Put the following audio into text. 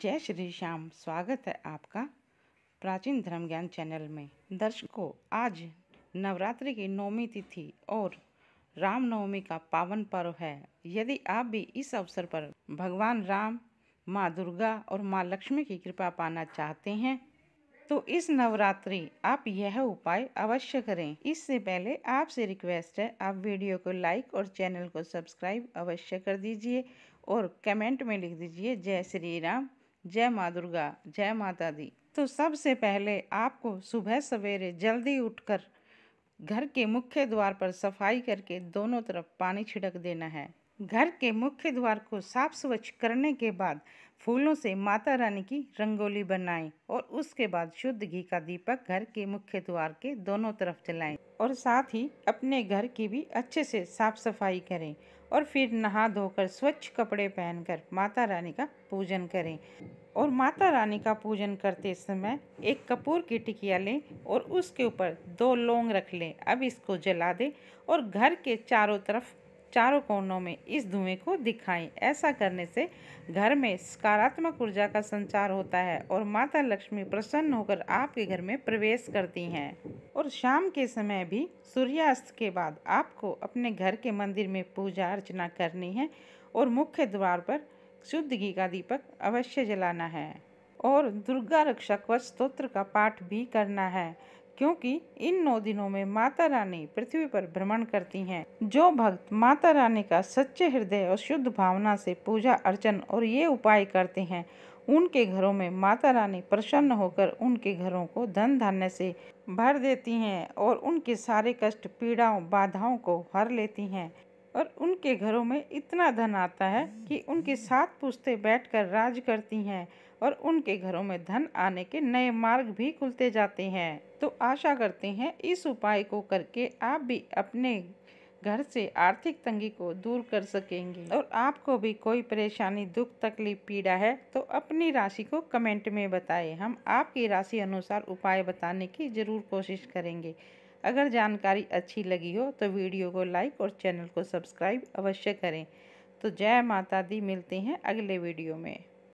जय श्री श्याम स्वागत है आपका प्राचीन धर्म ज्ञान चैनल में दर्शकों आज नवरात्रि की नौमी तिथि और रामनवमी का पावन पर्व है यदि आप भी इस अवसर पर भगवान राम माँ दुर्गा और माँ लक्ष्मी की कृपा पाना चाहते हैं तो इस नवरात्रि आप यह उपाय अवश्य करें इससे पहले आपसे रिक्वेस्ट है आप वीडियो को लाइक और चैनल को सब्सक्राइब अवश्य कर दीजिए और कमेंट में लिख दीजिए जय श्री राम जय माँ दुर्गा जय माता दी तो सबसे पहले आपको सुबह सवेरे जल्दी उठकर घर के मुख्य द्वार पर सफाई करके दोनों तरफ पानी छिड़क देना है घर के मुख्य द्वार को साफ स्वच्छ करने के बाद फूलों से माता रानी की रंगोली बनाएं और उसके बाद शुद्ध घी का दीपक घर के मुख्य द्वार के दोनों तरफ जलाएं और साथ ही अपने घर की भी अच्छे से साफ सफाई करें और फिर नहा धोकर स्वच्छ कपड़े पहनकर माता रानी का पूजन करें और माता रानी का पूजन करते समय एक कपूर की टिकिया लें और उसके ऊपर दो लौंग रख लें अब इसको जला दें और घर के चारों तरफ चारों कोनों में इस धुएं को दिखाएं ऐसा करने से घर में सकारात्मक ऊर्जा का संचार होता है और माता लक्ष्मी प्रसन्न होकर आपके घर में प्रवेश करती हैं और शाम के समय भी सूर्यास्त के बाद आपको अपने घर के मंदिर में पूजा अर्चना करनी है और मुख्य द्वार पर शुद्ध घी का दीपक अवश्य जलाना है और दुर्गा रक्षा कवच स्त्रोत्र का पाठ भी करना है क्योंकि इन नौ दिनों में माता रानी पृथ्वी पर भ्रमण करती हैं जो भक्त माता रानी का सच्चे हृदय और शुद्ध भावना से पूजा अर्चन और ये उपाय करते हैं उनके घरों में माता रानी प्रसन्न होकर उनके घरों को धन धान्य से भर देती हैं और उनके सारे कष्ट पीड़ाओं बाधाओं को हर लेती हैं और उनके घरों में इतना धन आता है कि उनके साथ पुश्ते बैठकर राज करती हैं और उनके घरों में धन आने के नए मार्ग भी खुलते जाते हैं तो आशा करते हैं इस उपाय को करके आप भी अपने घर से आर्थिक तंगी को दूर कर सकेंगे और आपको भी कोई परेशानी दुख तकलीफ पीड़ा है तो अपनी राशि को कमेंट में बताएं हम आपकी राशि अनुसार उपाय बताने की ज़रूर कोशिश करेंगे अगर जानकारी अच्छी लगी हो तो वीडियो को लाइक और चैनल को सब्सक्राइब अवश्य करें तो जय माता दी मिलते हैं अगले वीडियो में